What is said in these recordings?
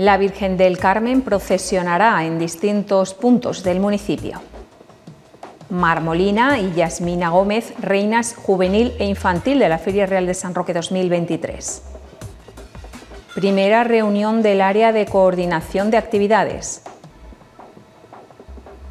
La Virgen del Carmen procesionará en distintos puntos del municipio. Marmolina y Yasmina Gómez, reinas juvenil e infantil de la Feria Real de San Roque 2023. Primera reunión del área de coordinación de actividades.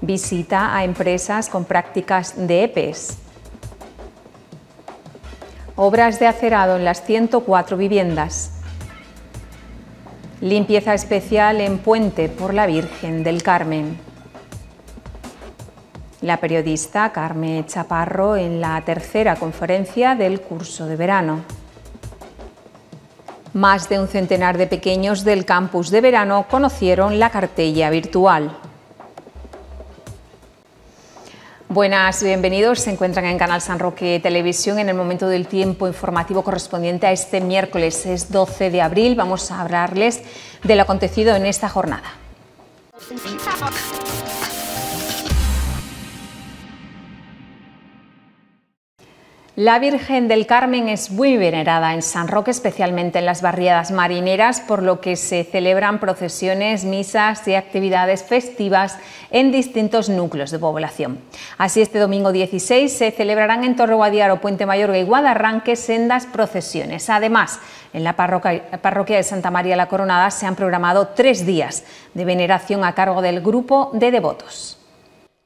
Visita a empresas con prácticas de EPES. Obras de acerado en las 104 viviendas. Limpieza especial en Puente por la Virgen del Carmen. La periodista Carmen Chaparro en la tercera conferencia del curso de verano. Más de un centenar de pequeños del campus de verano conocieron la cartella virtual. Buenas, y bienvenidos. Se encuentran en Canal San Roque Televisión en el momento del tiempo informativo correspondiente a este miércoles, es 12 de abril. Vamos a hablarles de lo acontecido en esta jornada. La Virgen del Carmen es muy venerada en San Roque, especialmente en las barriadas marineras, por lo que se celebran procesiones, misas y actividades festivas en distintos núcleos de población. Así, este domingo 16 se celebrarán en Torre Guadiaro, Puente Mayorga y Guadarranque sendas procesiones. Además, en la parroquia, parroquia de Santa María la Coronada se han programado tres días de veneración a cargo del grupo de devotos.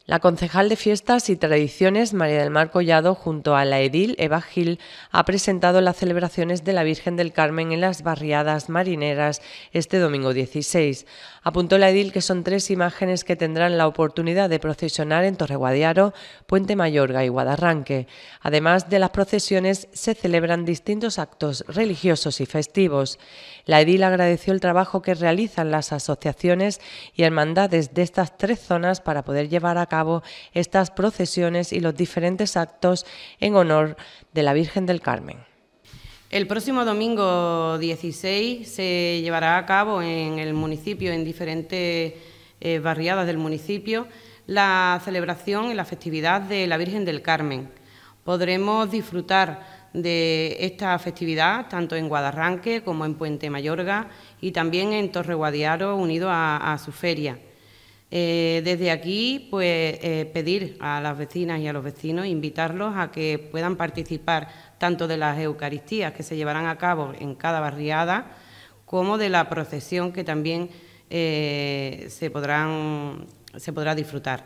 La concejal de Fiestas y Tradiciones, María del Mar Collado, junto a la edil Eva Gil, ha presentado las celebraciones de la Virgen del Carmen en las barriadas marineras este domingo 16. Apuntó la edil que son tres imágenes que tendrán la oportunidad de procesionar en Torreguadiaro, Puente Mayorga y Guadarranque. Además de las procesiones, se celebran distintos actos religiosos y festivos. La edil agradeció el trabajo que realizan las asociaciones y hermandades de estas tres zonas para poder llevar a cabo estas procesiones y los diferentes actos en honor de la Virgen del Carmen. El próximo domingo 16 se llevará a cabo en el municipio, en diferentes eh, barriadas del municipio, la celebración y la festividad de la Virgen del Carmen. Podremos disfrutar de esta festividad, tanto en Guadarranque como en Puente Mayorga y también en Torre Guadiaro, unido a, su feria. Eh, desde aquí, pues eh, pedir a las vecinas y a los vecinos, invitarlos a que puedan participar tanto de las Eucaristías que se llevarán a cabo en cada barriada, como de la procesión que también eh, se podrá disfrutar.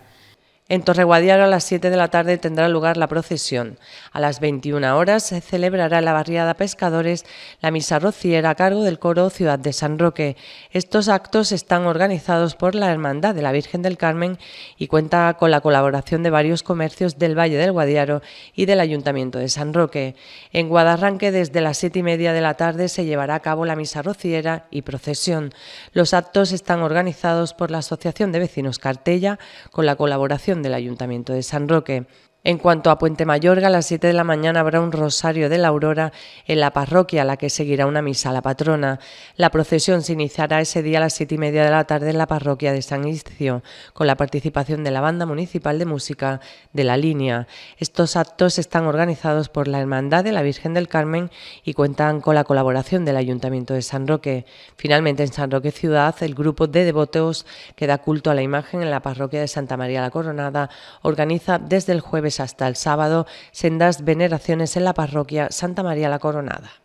En Torreguadiaro a las 7 de la tarde tendrá lugar la procesión. A las 21 horas se celebrará en la barriada Pescadores la misa rociera a cargo del coro Ciudad de San Roque. Estos actos están organizados por la Hermandad de la Virgen del Carmen y cuenta con la colaboración de varios comercios del Valle del Guadiaro y del Ayuntamiento de San Roque. En Guadarranque desde las siete y media de la tarde se llevará a cabo la misa rociera y procesión. Los actos están organizados por la Asociación de Vecinos Cartella con la colaboración del Ayuntamiento de San Roque. En cuanto a Puente Mayorga, a las 7 de la mañana habrá un rosario de la aurora en la parroquia, a la que seguirá una misa a la patrona. La procesión se iniciará ese día a las 7 y media de la tarde en la parroquia de San Iscio, con la participación de la Banda Municipal de Música de la Línea. Estos actos están organizados por la Hermandad de la Virgen del Carmen y cuentan con la colaboración del Ayuntamiento de San Roque. Finalmente, en San Roque Ciudad, el grupo de devotos que da culto a la imagen en la parroquia de Santa María la Coronada organiza desde el jueves hasta el sábado sendas veneraciones en la parroquia Santa María la Coronada.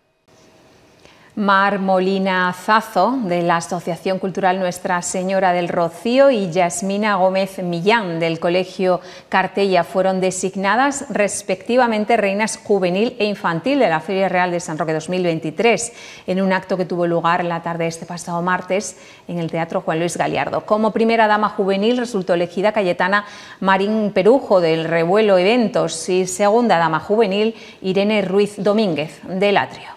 Mar Molina Zazo, de la Asociación Cultural Nuestra Señora del Rocío, y Yasmina Gómez Millán, del Colegio Cartella, fueron designadas respectivamente reinas juvenil e infantil de la Feria Real de San Roque 2023, en un acto que tuvo lugar la tarde de este pasado martes en el Teatro Juan Luis Galiardo. Como primera dama juvenil resultó elegida Cayetana Marín Perujo, del Revuelo Eventos, y segunda dama juvenil Irene Ruiz Domínguez, del Atrio.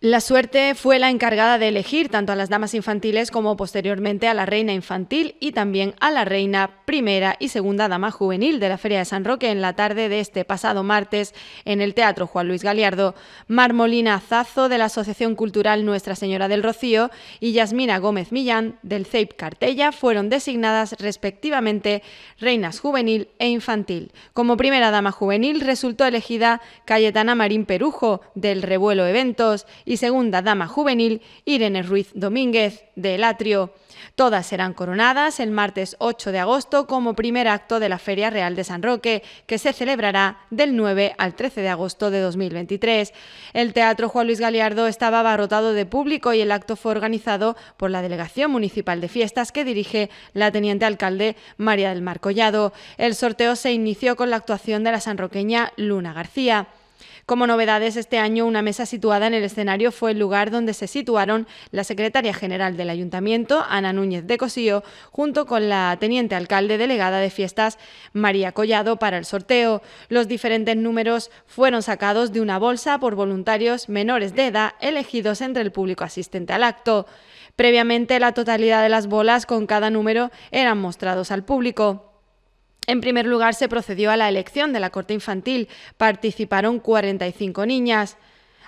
La suerte fue la encargada de elegir tanto a las damas infantiles como posteriormente a la reina infantil y también a la reina primera y segunda dama juvenil de la Feria de San Roque en la tarde de este pasado martes en el Teatro Juan Luis Galiardo. Marmolina Zazo de la Asociación Cultural Nuestra Señora del Rocío y Yasmina Gómez Millán del CEIP Cartella fueron designadas respectivamente reinas juvenil e infantil. Como primera dama juvenil resultó elegida Cayetana Marín Perujo del Revuelo Eventos y segunda dama juvenil Irene Ruiz Domínguez de El Atrio. Todas serán coronadas el martes 8 de agosto como primer acto de la Feria Real de San Roque, que se celebrará del 9 al 13 de agosto de 2023. El Teatro Juan Luis Galiardo estaba abarrotado de público y el acto fue organizado por la Delegación Municipal de Fiestas que dirige la teniente alcalde María del Mar Collado. El sorteo se inició con la actuación de la sanroqueña Luna García. Como novedades, este año una mesa situada en el escenario fue el lugar donde se situaron la secretaria general del ayuntamiento, Ana Núñez de Cosío, junto con la teniente alcalde delegada de fiestas, María Collado, para el sorteo. Los diferentes números fueron sacados de una bolsa por voluntarios menores de edad elegidos entre el público asistente al acto. Previamente, la totalidad de las bolas con cada número eran mostrados al público. En primer lugar, se procedió a la elección de la corte infantil. Participaron 45 niñas.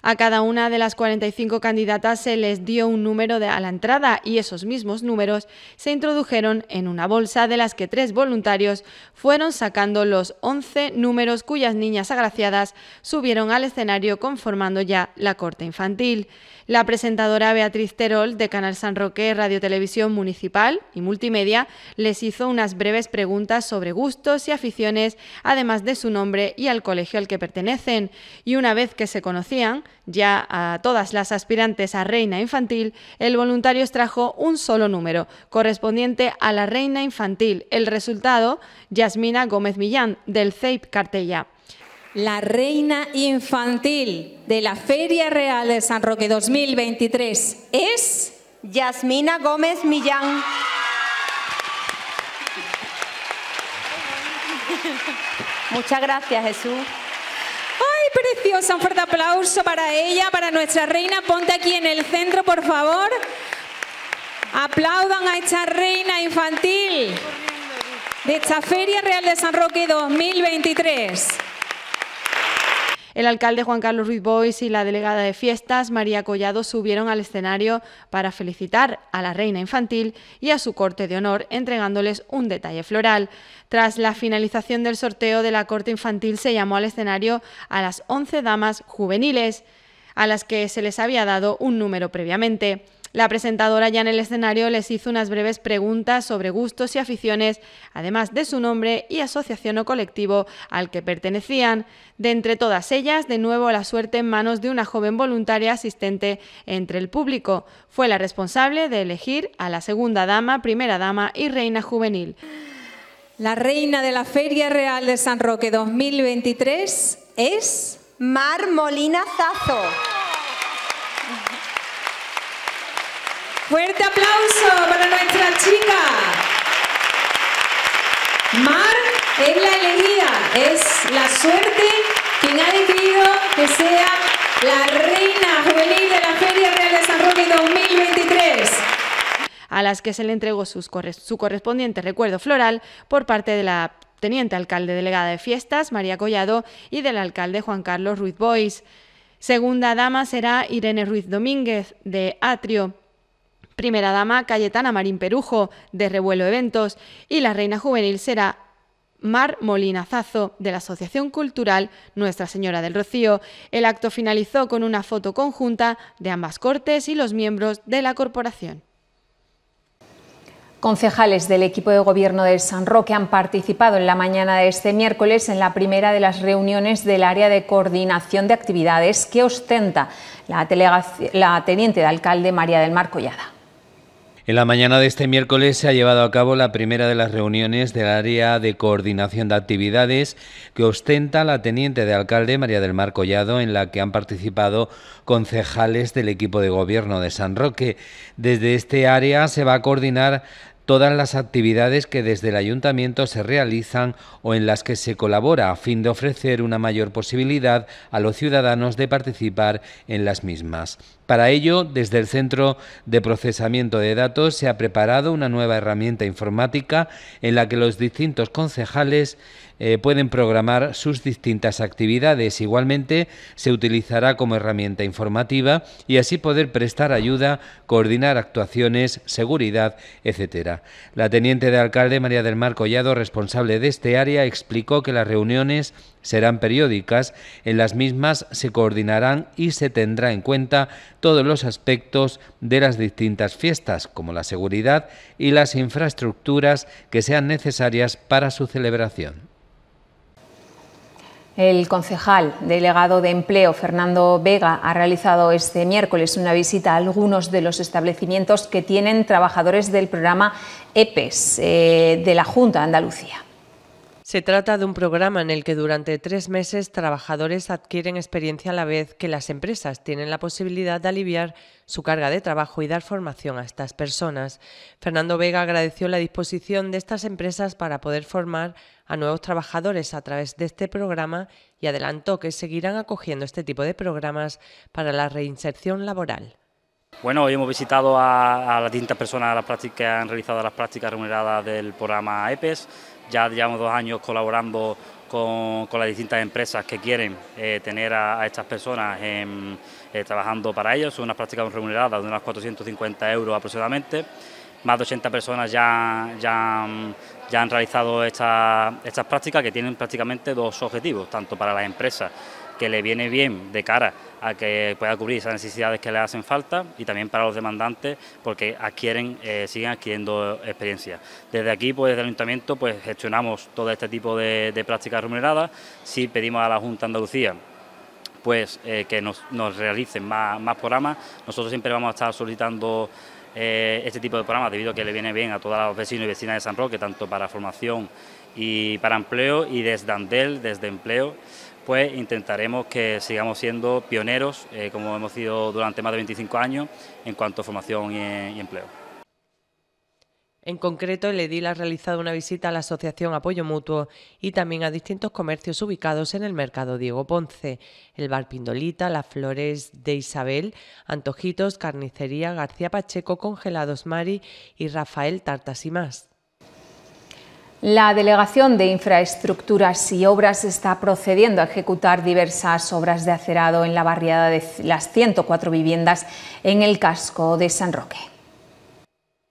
A cada una de las 45 candidatas se les dio un número de, a la entrada y esos mismos números se introdujeron en una bolsa de las que tres voluntarios fueron sacando los 11 números cuyas niñas agraciadas subieron al escenario conformando ya la corte infantil. La presentadora Beatriz Terol de Canal San Roque, Radio Televisión Municipal y Multimedia les hizo unas breves preguntas sobre gustos y aficiones, además de su nombre y al colegio al que pertenecen, y una vez que se conocían, ya a todas las aspirantes a reina infantil, el voluntario extrajo un solo número, correspondiente a la reina infantil. El resultado, Yasmina Gómez Millán, del CEIP Cartella. La reina infantil de la Feria Real de San Roque 2023 es... Yasmina Gómez Millán. Muchas gracias, Jesús preciosa! Un fuerte aplauso para ella, para nuestra reina. Ponte aquí en el centro, por favor. Aplaudan a esta reina infantil de esta Feria Real de San Roque 2023. El alcalde Juan Carlos Ruiz Bois y la delegada de fiestas, María Collado, subieron al escenario para felicitar a la reina infantil y a su corte de honor, entregándoles un detalle floral. Tras la finalización del sorteo de la corte infantil, se llamó al escenario a las 11 damas juveniles, a las que se les había dado un número previamente. La presentadora ya en el escenario les hizo unas breves preguntas sobre gustos y aficiones, además de su nombre y asociación o colectivo al que pertenecían. De entre todas ellas, de nuevo la suerte en manos de una joven voluntaria asistente entre el público. Fue la responsable de elegir a la segunda dama, primera dama y reina juvenil. La reina de la Feria Real de San Roque 2023 es Mar Molina Zazo. Fuerte aplauso para nuestra chica. Mar es la elegida, es la suerte quien ha decidido que sea la reina juvenil de la Feria Real de San Roque 2023 a las que se le entregó su correspondiente recuerdo floral por parte de la teniente alcalde delegada de fiestas, María Collado, y del alcalde Juan Carlos Ruiz Bois. Segunda dama será Irene Ruiz Domínguez, de Atrio primera dama Cayetana Marín Perujo, de Revuelo Eventos, y la reina juvenil será Mar Molina Zazo, de la Asociación Cultural Nuestra Señora del Rocío. El acto finalizó con una foto conjunta de ambas cortes y los miembros de la corporación. Concejales del equipo de gobierno de San Roque han participado en la mañana de este miércoles en la primera de las reuniones del área de coordinación de actividades que ostenta la, la teniente de alcalde María del Mar Collada. En la mañana de este miércoles se ha llevado a cabo la primera de las reuniones del área de coordinación de actividades que ostenta la teniente de alcalde María del Mar Collado, en la que han participado concejales del equipo de gobierno de San Roque. Desde este área se va a coordinar todas las actividades que desde el ayuntamiento se realizan o en las que se colabora a fin de ofrecer una mayor posibilidad a los ciudadanos de participar en las mismas. Para ello, desde el Centro de Procesamiento de Datos se ha preparado una nueva herramienta informática en la que los distintos concejales eh, pueden programar sus distintas actividades. Igualmente, se utilizará como herramienta informativa y así poder prestar ayuda, coordinar actuaciones, seguridad, etc. La teniente de alcalde María del Mar Collado, responsable de este área, explicó que las reuniones serán periódicas, en las mismas se coordinarán y se tendrá en cuenta todos los aspectos de las distintas fiestas, como la seguridad y las infraestructuras que sean necesarias para su celebración. El concejal delegado de empleo, Fernando Vega, ha realizado este miércoles una visita a algunos de los establecimientos que tienen trabajadores del programa EPES eh, de la Junta de Andalucía. Se trata de un programa en el que durante tres meses trabajadores adquieren experiencia a la vez que las empresas tienen la posibilidad de aliviar su carga de trabajo y dar formación a estas personas. Fernando Vega agradeció la disposición de estas empresas para poder formar a nuevos trabajadores a través de este programa y adelantó que seguirán acogiendo este tipo de programas para la reinserción laboral. Bueno, hoy hemos visitado a, las distintas personas que han realizado las prácticas remuneradas del programa EPES. Ya llevamos dos años colaborando con, las distintas empresas que quieren eh, tener a, estas personas eh, trabajando para ellos. Son unas prácticas remuneradas de unas 450 euros aproximadamente. Más de 80 personas ya, han realizado estas prácticas que tienen prácticamente dos objetivos, tanto para las empresas que le viene bien de cara a que pueda cubrir esas necesidades que le hacen falta y también para los demandantes porque adquieren, eh, siguen adquiriendo experiencia. Desde aquí, pues desde el Ayuntamiento, pues gestionamos todo este tipo de, prácticas remuneradas. ...si pedimos a la Junta de Andalucía pues eh, que nos, realicen más, programas. Nosotros siempre vamos a estar solicitando eh, este tipo de programas debido a que le viene bien a todos los vecinos y vecinas de San Roque, tanto para formación y para empleo y desde Andel, desde empleo pues intentaremos que sigamos siendo pioneros, eh, como hemos sido durante más de 25 años, en cuanto a formación y, eh, y empleo. En concreto, el edil ha realizado una visita a la Asociación Apoyo Mutuo y también a distintos comercios ubicados en el mercado Diego Ponce, el Bar Pindolita, las Flores de Isabel, Antojitos, Carnicería, García Pacheco, Congelados Mari y Rafael Tartas y más. La Delegación de Infraestructuras y Obras está procediendo a ejecutar diversas obras de acerado en la barriada de las 104 viviendas en el casco de San Roque.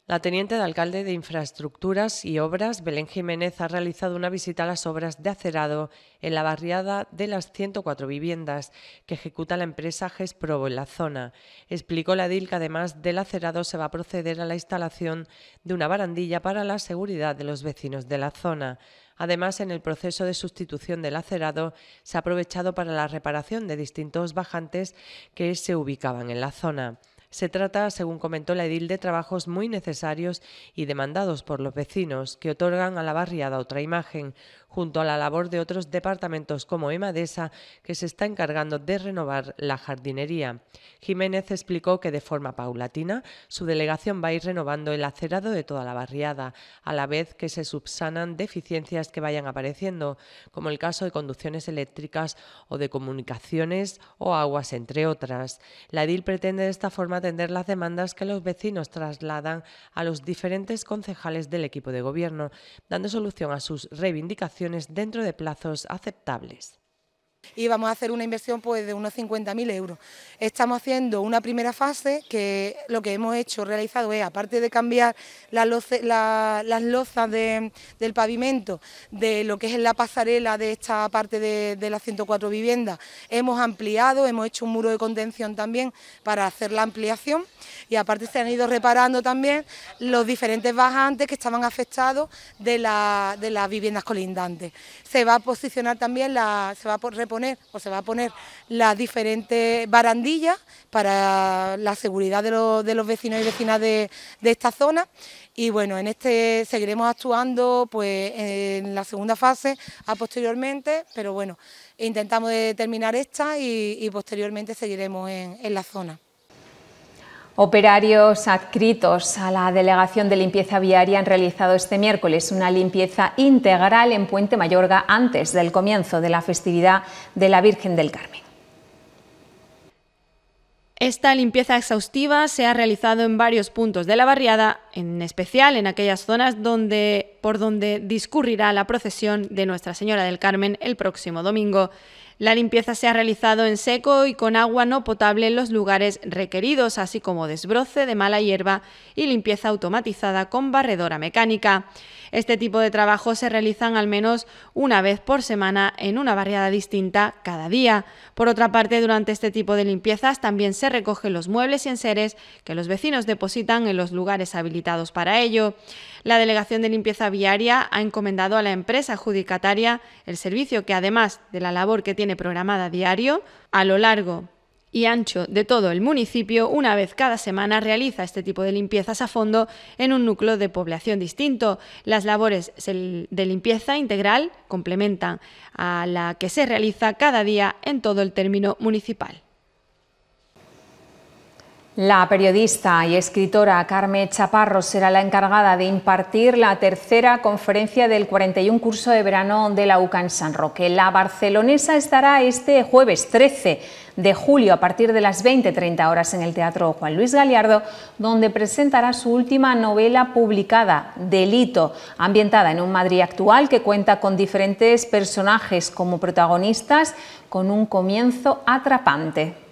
La teniente de alcalde de Infraestructuras y Obras, Belén Jiménez, ha realizado una visita a las obras de acerado en la barriada de las 104 viviendas que ejecuta la empresa Gesprobo en la zona. Explicó la DIL que además del acerado se va a proceder a la instalación de una barandilla para la seguridad de los vecinos de la zona. Además, en el proceso de sustitución del acerado se ha aprovechado para la reparación de distintos bajantes que se ubicaban en la zona. Se trata, según comentó la edil, de trabajos muy necesarios y demandados por los vecinos, que otorgan a la barriada otra imagen, junto a la labor de otros departamentos como Emadesa, que se está encargando de renovar la jardinería. Jiménez explicó que de forma paulatina su delegación va a ir renovando el acerado de toda la barriada, a la vez que se subsanan deficiencias que vayan apareciendo, como el caso de conducciones eléctricas o de comunicaciones o aguas, entre otras. La DIL pretende de esta forma atender las demandas que los vecinos trasladan a los diferentes concejales del equipo de gobierno, dando solución a sus reivindicaciones dentro de plazos aceptables y vamos a hacer una inversión pues, de unos 50.000 euros. Estamos haciendo una primera fase que lo que hemos hecho, realizado es, aparte de cambiar las lozas del pavimento, de lo que es la pasarela de esta parte de, las 104 viviendas, hemos ampliado, hemos hecho un muro de contención también para hacer la ampliación y aparte se han ido reparando también los diferentes bajantes que estaban afectados de, las viviendas colindantes. Se va a posicionar también, la, se va a poner o se va a poner las diferentes barandillas para la seguridad de los, de los vecinos y vecinas de, esta zona. Y bueno, en este seguiremos actuando pues en la segunda fase a posteriormente, pero bueno, intentamos terminar esta y, posteriormente seguiremos en la zona. Operarios adscritos a la Delegación de Limpieza Viaria han realizado este miércoles una limpieza integral en Puente Mayorga antes del comienzo de la festividad de la Virgen del Carmen. Esta limpieza exhaustiva se ha realizado en varios puntos de la barriada en especial en aquellas zonas donde, por donde discurrirá la procesión de Nuestra Señora del Carmen el próximo domingo. La limpieza se ha realizado en seco y con agua no potable en los lugares requeridos, así como desbroce de mala hierba y limpieza automatizada con barredora mecánica. Este tipo de trabajos se realizan al menos una vez por semana en una barriada distinta cada día. Por otra parte, durante este tipo de limpiezas también se recogen los muebles y enseres que los vecinos depositan en los lugares habilitados para ello. La Delegación de Limpieza Viaria ha encomendado a la empresa adjudicataria el servicio que, además de la labor que tiene programada diario, a lo largo y ancho de todo el municipio, una vez cada semana realiza este tipo de limpiezas a fondo en un núcleo de población distinto. Las labores de limpieza integral complementan a la que se realiza cada día en todo el término municipal. La periodista y escritora Carmen Chaparro será la encargada de impartir la tercera conferencia del 41 curso de verano de la UCA en San Roque. La barcelonesa estará este jueves 13 de julio a partir de las 20.30 horas en el Teatro Juan Luis Galiardo, donde presentará su última novela publicada, Delito, ambientada en un Madrid actual que cuenta con diferentes personajes como protagonistas con un comienzo atrapante.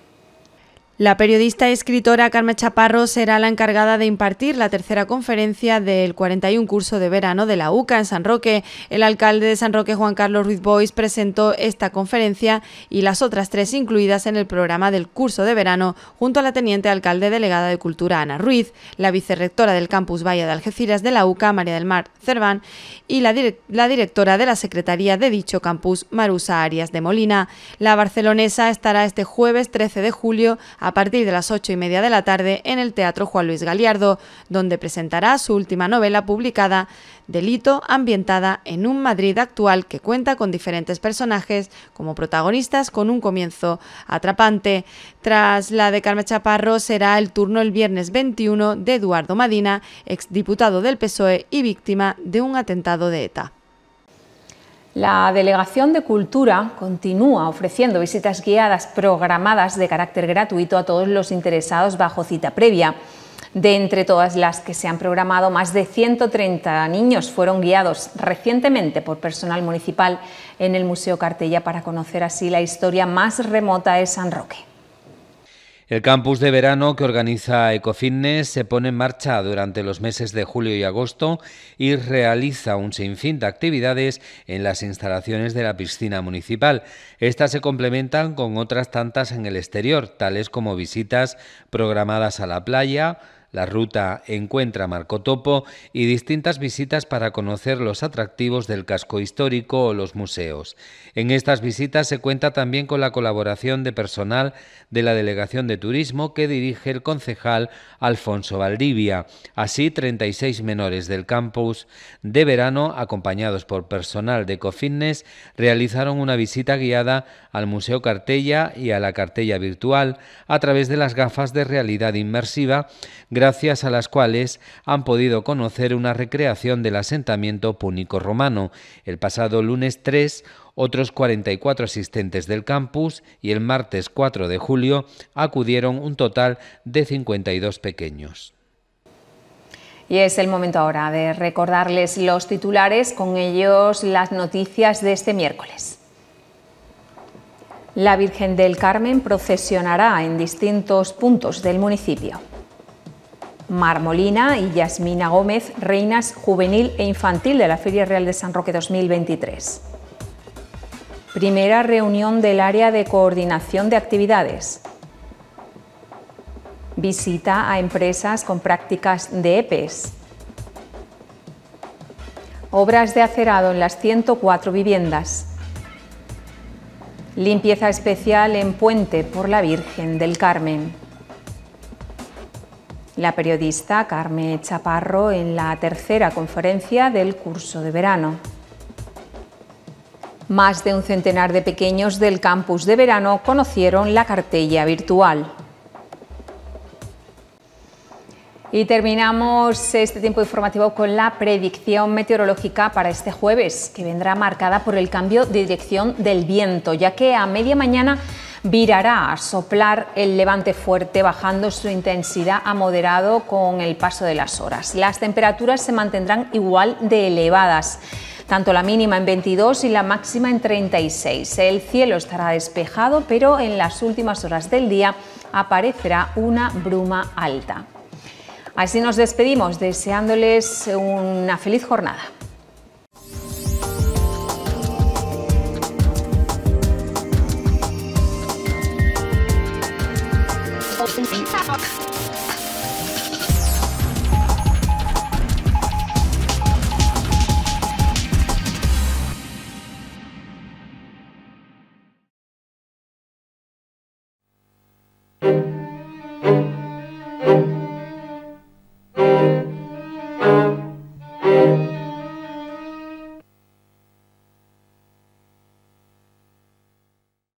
La periodista y escritora Carmen Chaparro será la encargada de impartir la tercera conferencia del 41 curso de verano de la UCA en San Roque. El alcalde de San Roque, Juan Carlos Ruiz Bois, presentó esta conferencia y las otras tres incluidas en el programa del curso de verano junto a la teniente alcalde delegada de Cultura, Ana Ruiz, la vicerrectora del campus Valle de Algeciras de la UCA, María del Mar Cerván, y la, directora de la Secretaría de dicho campus, Marusa Arias de Molina. La barcelonesa estará este jueves 13 de julio a a partir de las ocho y media de la tarde en el Teatro Juan Luis Galiardo, donde presentará su última novela publicada, Delito, ambientada en un Madrid actual que cuenta con diferentes personajes como protagonistas con un comienzo atrapante. Tras la de Carmen Chaparro será el turno el viernes 21 de Eduardo Madina, exdiputado del PSOE y víctima de un atentado de ETA. La Delegación de Cultura continúa ofreciendo visitas guiadas programadas de carácter gratuito a todos los interesados bajo cita previa. De entre todas las que se han programado, más de 130 niños fueron guiados recientemente por personal municipal en el Museo Cartella para conocer así la historia más remota de San Roque. El campus de verano que organiza Ecofitness se pone en marcha durante los meses de julio y agosto y realiza un sinfín de actividades en las instalaciones de la piscina municipal. Estas se complementan con otras tantas en el exterior, tales como visitas programadas a la playa, la ruta encuentra Marco Topo y distintas visitas para conocer los atractivos del casco histórico o los museos. En estas visitas se cuenta también con la colaboración de personal de la Delegación de Turismo que dirige el concejal Alfonso Valdivia. Así, 36 menores del campus de verano, acompañados por personal de Cofitness, realizaron una visita guiada al Museo Cartella y a la Cartella Virtual a través de las gafas de realidad inmersiva gracias a las cuales han podido conocer una recreación del asentamiento púnico romano. El pasado lunes 3, otros 44 asistentes del campus y el martes 4 de julio acudieron un total de 52 pequeños. Y es el momento ahora de recordarles los titulares, con ellos las noticias de este miércoles. La Virgen del Carmen procesionará en distintos puntos del municipio. Marmolina y Yasmina Gómez, reinas juvenil e infantil de la Feria Real de San Roque 2023. Primera reunión del área de coordinación de actividades. Visita a empresas con prácticas de EPES. Obras de acerado en las 104 viviendas. Limpieza especial en Puente por la Virgen del Carmen la periodista Carmen Chaparro en la tercera conferencia del curso de verano. Más de un centenar de pequeños del campus de verano conocieron la cartella virtual. Y terminamos este tiempo informativo con la predicción meteorológica para este jueves, que vendrá marcada por el cambio de dirección del viento, ya que a media mañana virará a soplar el levante fuerte bajando su intensidad a moderado con el paso de las horas. Las temperaturas se mantendrán igual de elevadas tanto la mínima en 22 y la máxima en 36. El cielo estará despejado, pero en las últimas horas del día aparecerá una bruma alta. Así nos despedimos, deseándoles una feliz jornada.